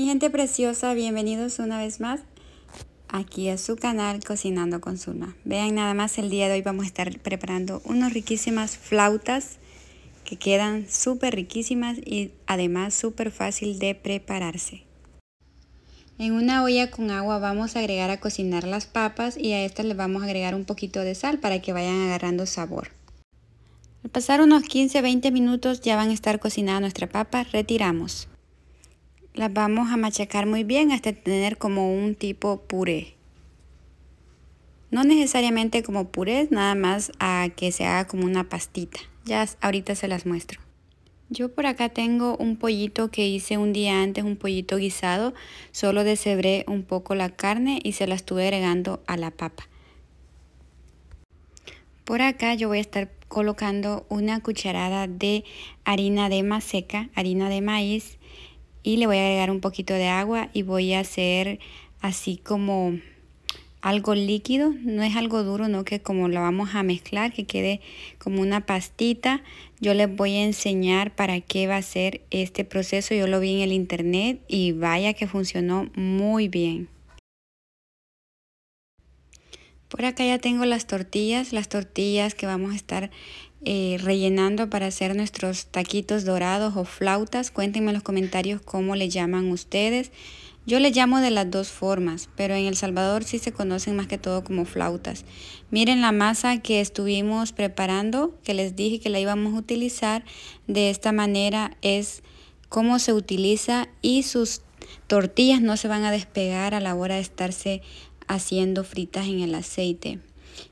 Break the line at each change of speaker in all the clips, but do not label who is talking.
Mi gente preciosa, bienvenidos una vez más aquí a su canal Cocinando con Zuma Vean nada más, el día de hoy vamos a estar preparando unas riquísimas flautas que quedan súper riquísimas y además súper fácil de prepararse. En una olla con agua vamos a agregar a cocinar las papas y a estas le vamos a agregar un poquito de sal para que vayan agarrando sabor. Al pasar unos 15-20 minutos ya van a estar cocinadas nuestra papa, retiramos. Las vamos a machacar muy bien hasta tener como un tipo puré. No necesariamente como puré, nada más a que se haga como una pastita. Ya ahorita se las muestro. Yo por acá tengo un pollito que hice un día antes, un pollito guisado. Solo deshebré un poco la carne y se la estuve agregando a la papa. Por acá yo voy a estar colocando una cucharada de harina de maseca, harina de maíz y le voy a agregar un poquito de agua y voy a hacer así como algo líquido, no es algo duro, no que como lo vamos a mezclar, que quede como una pastita. Yo les voy a enseñar para qué va a ser este proceso. Yo lo vi en el internet y vaya que funcionó muy bien. Por acá ya tengo las tortillas, las tortillas que vamos a estar eh, rellenando para hacer nuestros taquitos dorados o flautas. Cuéntenme en los comentarios cómo le llaman ustedes. Yo le llamo de las dos formas, pero en El Salvador sí se conocen más que todo como flautas. Miren la masa que estuvimos preparando, que les dije que la íbamos a utilizar. De esta manera es cómo se utiliza y sus tortillas no se van a despegar a la hora de estarse haciendo fritas en el aceite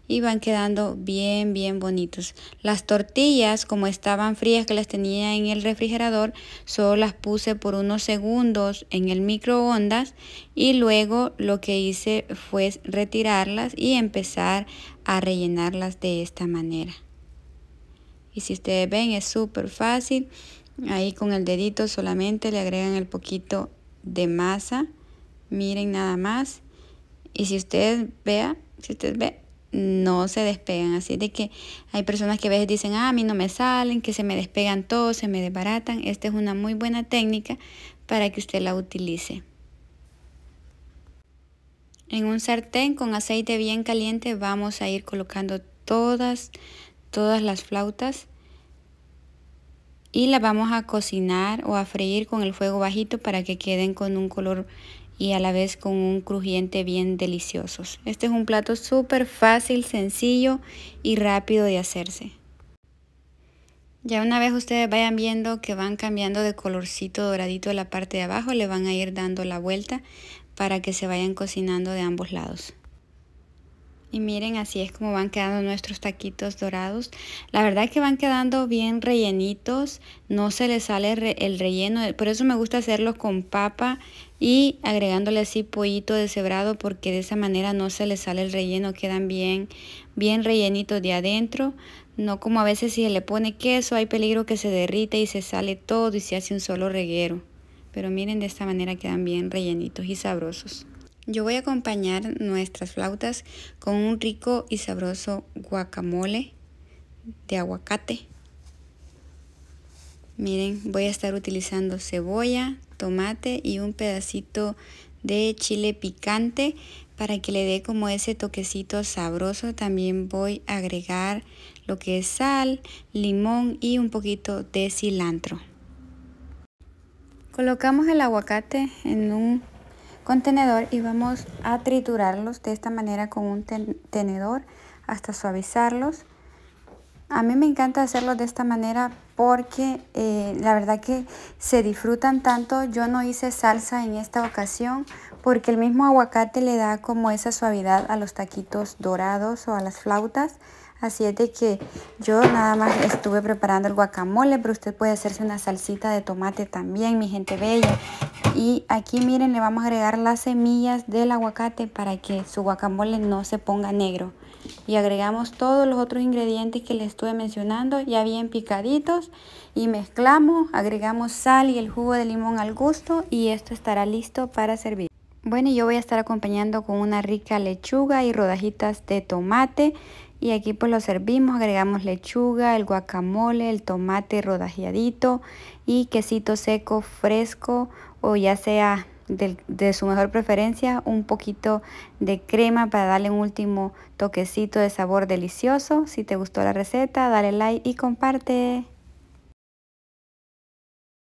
y van quedando bien, bien bonitos. Las tortillas, como estaban frías que las tenía en el refrigerador, solo las puse por unos segundos en el microondas y luego lo que hice fue retirarlas y empezar a rellenarlas de esta manera. Y si ustedes ven es súper fácil, ahí con el dedito solamente le agregan el poquito de masa, miren nada más. Y si ustedes vean, si ustedes ven, no se despegan. Así de que hay personas que a veces dicen, ah, a mí no me salen, que se me despegan todos, se me desbaratan. Esta es una muy buena técnica para que usted la utilice. En un sartén con aceite bien caliente vamos a ir colocando todas, todas las flautas y las vamos a cocinar o a freír con el fuego bajito para que queden con un color y a la vez con un crujiente bien deliciosos. Este es un plato súper fácil, sencillo y rápido de hacerse. Ya una vez ustedes vayan viendo que van cambiando de colorcito doradito la parte de abajo, le van a ir dando la vuelta para que se vayan cocinando de ambos lados. Y miren, así es como van quedando nuestros taquitos dorados. La verdad que van quedando bien rellenitos, no se les sale el relleno. Por eso me gusta hacerlos con papa y agregándole así pollito deshebrado porque de esa manera no se les sale el relleno. Quedan bien, bien rellenitos de adentro. No como a veces si se le pone queso hay peligro que se derrite y se sale todo y se hace un solo reguero. Pero miren, de esta manera quedan bien rellenitos y sabrosos. Yo voy a acompañar nuestras flautas con un rico y sabroso guacamole de aguacate. Miren, voy a estar utilizando cebolla, tomate y un pedacito de chile picante para que le dé como ese toquecito sabroso. También voy a agregar lo que es sal, limón y un poquito de cilantro. Colocamos el aguacate en un contenedor y vamos a triturarlos de esta manera con un tenedor hasta suavizarlos. A mí me encanta hacerlo de esta manera porque eh, la verdad que se disfrutan tanto. Yo no hice salsa en esta ocasión porque el mismo aguacate le da como esa suavidad a los taquitos dorados o a las flautas. Así es de que yo nada más estuve preparando el guacamole, pero usted puede hacerse una salsita de tomate también, mi gente bella. Y aquí miren, le vamos a agregar las semillas del aguacate para que su guacamole no se ponga negro. Y agregamos todos los otros ingredientes que les estuve mencionando, ya bien picaditos. Y mezclamos, agregamos sal y el jugo de limón al gusto y esto estará listo para servir. Bueno, y yo voy a estar acompañando con una rica lechuga y rodajitas de tomate. Y aquí pues lo servimos, agregamos lechuga, el guacamole, el tomate rodajeadito y quesito seco fresco o ya sea de, de, su mejor preferencia, un poquito de crema para darle un último toquecito de sabor delicioso. Si te gustó la receta, dale like y comparte.